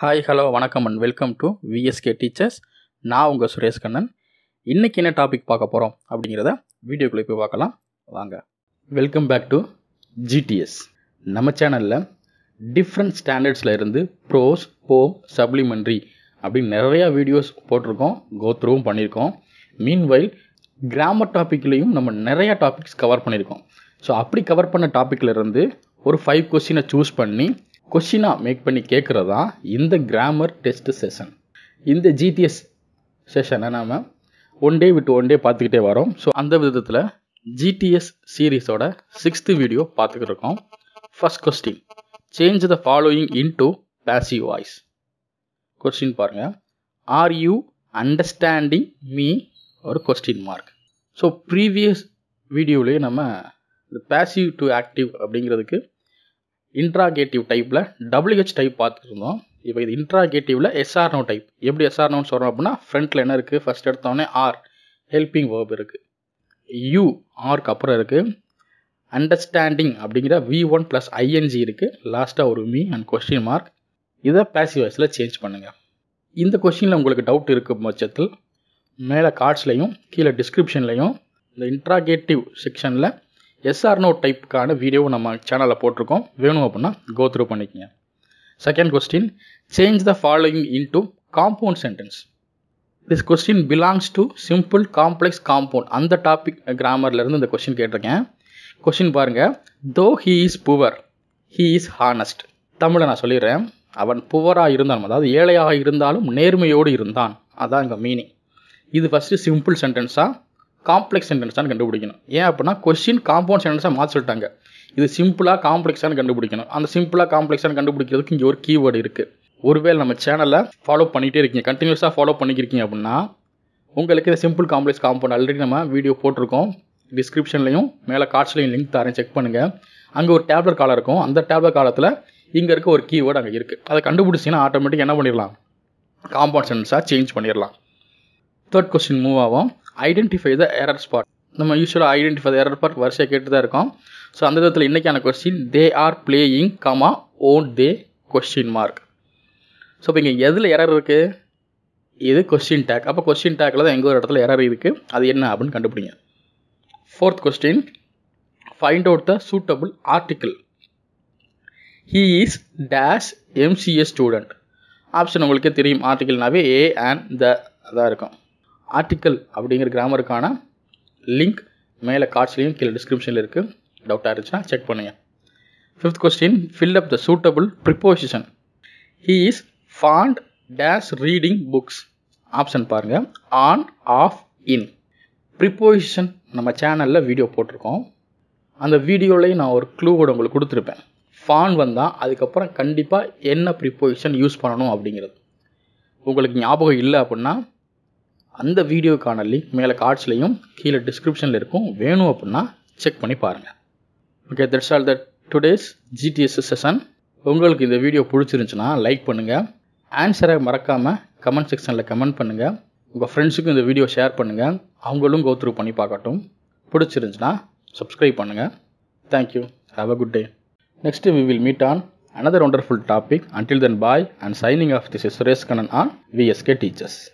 hi hello வணக்கம் and welcome to VSK teachers நான் உங்கள் சுரேஷ் கண்ணன் இன்றைக்கி என்ன டாபிக் பார்க்க போகிறோம் அப்படிங்கிறத வீடியோக்குள்ளே போய் பார்க்கலாம் வாங்க வெல்கம் பேக் டு ஜிடிஎஸ் நம்ம சேனலில் டிஃப்ரெண்ட் ஸ்டாண்டர்ட்ஸில் இருந்து ப்ரோஸ் போம் சப்ளிமெண்ட்ரி அப்படின்னு நிறையா வீடியோஸ் போட்டிருக்கோம் கோத்ரூவும் பண்ணியிருக்கோம் மீன்வைல் கிராமர் டாப்பிக்லேயும் நம்ம நிறையா டாபிக்ஸ் கவர் பண்ணியிருக்கோம் ஸோ அப்படி கவர் பண்ண டாப்பிக்கில் இருந்து ஒரு ஃபைவ் கொஸ்டினை சூஸ் பண்ணி கொஷினாக மேக் பண்ணி கேட்குறது தான் இந்த கிராமர் டெஸ்ட் செஷன் இந்த ஜிடிஎஸ் செஷனை நாம் ஒன் டே விட்டு ஒன் டே பார்த்துக்கிட்டே வரோம் ஸோ அந்த விதத்தில் ஜிடிஎஸ் சீரீஸோட சிக்ஸ்த்து வீடியோ பார்த்துக்கிட்டு first question change the following into passive voice question பாருங்கள் ஆர் யூ அண்டர்ஸ்டாண்டிங் மீ ஒரு கொஸ்டின் மார்க் ஸோ ப்ரீவியஸ் வீடியோவிலேயே நம்ம இந்த பேசிவ் டு ஆக்டிவ் அப்படிங்கிறதுக்கு இன்ட்ராகேட்டிவ் டைப்பில் டபிள்யூஹெச் டைப் பார்த்துருந்தோம் இப்போ இது இன்ட்ராகேட்டிவில் எஸ்ஆர்னோ டைப் எப்படி எஸ்ஆர்னோன்னு சொல்கிறோம் அப்படின்னா ஃப்ரண்ட்டில் என்ன இருக்குது ஃபஸ்ட் எடுத்தோடனே ஆர் ஹெல்பிங் வேர்ப் இருக்குது யூ ஆர்க்கு அப்புறம் இருக்குது அண்டர்ஸ்டாண்டிங் அப்படிங்கிற வி ஒன் ப்ளஸ் ஐஎன்ஜி இருக்குது லாஸ்ட்டாக ஒரு மீ அண்ட் கொஸ்டின் மார்க் இதை பேசிவ் வாய்ஸில் சேஞ்ச் பண்ணுங்கள் இந்த கொஷினில் உங்களுக்கு டவுட் இருக்கும் பட்சத்தில் மேலே கார்ட்ஸ்லையும் கீழே டிஸ்கிரிப்ஷன்லையும் இந்த இன்ட்ராகேட்டிவ் செக்ஷனில் எஸ்ஆர்னோ டைப்புக்கான வீடியோவும் நம்ம சேனலில் போட்டிருக்கோம் வேணும் அப்படின்னா கோ த்ரூ பண்ணிக்கோங்க second question change the following into compound sentence this question belongs to simple complex compound அந்த டாபிக் கிராமர்லேருந்து uh, இந்த கொஸ்டின் கேட்டிருக்கேன் கொஸ்டின் பாருங்கள் though he is poor he is honest தமிழை நான் சொல்லிடுறேன் அவன் புவராக இருந்தான் அதாவது ஏழையாக இருந்தாலும் நேர்மையோடு இருந்தான் அதான் இங்கே மீனிங் இது ஃபஸ்ட்டு சிம்பிள் சென்டென்ஸாக காம்ப்ளெக்ஸ் சென்டென்ஸானு கண்டுபிடிக்கணும் ஏன் அப்படின்னா கொஸ்டின் காம்பவுண்ட் சென்டென்ஸாக மாற்றி சொல்லிட்டாங்க இது சிம்பிளாக காம்ப்ளெக்ஸானு கண்டுபிடிக்கணும் அந்த சிம்பிளாக காம்ப்ளெக்ஸானு கண்டுபிடிக்கிறதுக்கு இங்கே ஒரு கீவேர்டு இருக்குது ஒருவேளை நம்ம சேனலை ஃபாலோ பண்ணிகிட்டே இருக்கீங்க கண்டினியூஸாக ஃபாலோ பண்ணிக்கிருக்கீங்க அப்படின்னா உங்களுக்கு இந்த சிம்பிள் காம்ப்ளெக்ஸ் காம்பவுண்ட் ஆல்ரெடி நம்ம வீடியோ போட்டிருக்கோம் டிஸ்கிரிப்ஷன்லையும் மேலே கார்ட்ஸ்லையும் லிங்க் தரேன் செக் பண்ணுங்கள் அங்கே ஒரு டேப்லெட் காலம் இருக்கும் அந்த டேப்லெட் காலத்தில் இங்கே இருக்க ஒரு கீவேர்டு அங்கே இருக்குது அதை கண்டுபிடிச்சிங்கன்னா ஆட்டோமேட்டிக் என்ன பண்ணிடலாம் காம்பவுண்ட் சென்டென்ஸாக சேஞ்ச் பண்ணிடலாம் தேர்ட் கொஸ்டின் மூவ் ஆகும் ஐடென்டிஃபை த எரர் ஸ்பாட் நம்ம யூஸ்வலாக ஐடென்டிஃபை த எரர் ஸ்பாட் வரிசையாக கேட்டு தான் இருக்கோம் ஸோ அந்த விதத்தில் இன்றைக்கான question they are playing comma ஓன் தே கொஸ்டின் மார்க் ஸோ இப்போ இங்கே எதில் எரர் இருக்குது இது கொஸ்டின் டேக் அப்போ கொஸ்டின் டேக்கில் தான் எங்கள் ஒரு இடத்துல எரர் இருக்குது அது என்ன அப்படின்னு கண்டுபிடிங்க fourth question find out the suitable article he is dash MCA student option உங்களுக்கே தெரியும் ஆர்டிக்கிள்னாவே ஏ அண்ட் த அதான் இருக்கும் ஆர்டிக்கல் அப்படிங்கிற கிராமருக்கான லிங்க் மேலே கார்ட்ஸ்லையும் கீழே டிஸ்கிரிப்ஷனில் இருக்குது டவுட்டாக இருந்துச்சுன்னா செக் பண்ணுங்கள் fifth question fill up the suitable preposition he is fond dash reading books option பாருங்கள் ஆன் ஆஃப் இன் ப்ரிப்போசிஷன் நம்ம சேனலில் வீடியோ போட்டிருக்கோம் அந்த வீடியோலையும் நான் ஒரு க்ளூ கூட உங்களுக்கு கொடுத்துருப்பேன் ஃபான் வந்தால் அதுக்கப்புறம் கண்டிப்பாக என்ன ப்ரிப்போசிஷன் யூஸ் பண்ணணும் அப்படிங்கிறது உங்களுக்கு ஞாபகம் இல்லை அப்படின்னா அந்த வீடியோக்கான லிங்க் மேலே கார்ட்ஸ்லையும் கீழே டிஸ்கிரிப்ஷனில் இருக்கும் வேணும் அப்படின்னா செக் பண்ணி பாருங்கள் okay that's all that today's GTS session உங்களுக்கு இந்த வீடியோ பிடிச்சிருந்துச்சுன்னா லைக் பண்ணுங்கள் ஆன்சரை மறக்காமல் கமெண்ட் செக்ஷனில் கமெண்ட் பண்ணுங்கள் உங்கள் ஃப்ரெண்ட்ஸுக்கும் இந்த வீடியோ ஷேர் பண்ணுங்கள் அவங்களும் கோத்ரூ பண்ணி பார்க்கட்டும் பிடிச்சிருந்துச்சுன்னா சப்ஸ்கிரைப் பண்ணுங்கள் thank you have a good day next we will meet on another wonderful topic until then bye and signing off this is Suresh Kanan on VSK teachers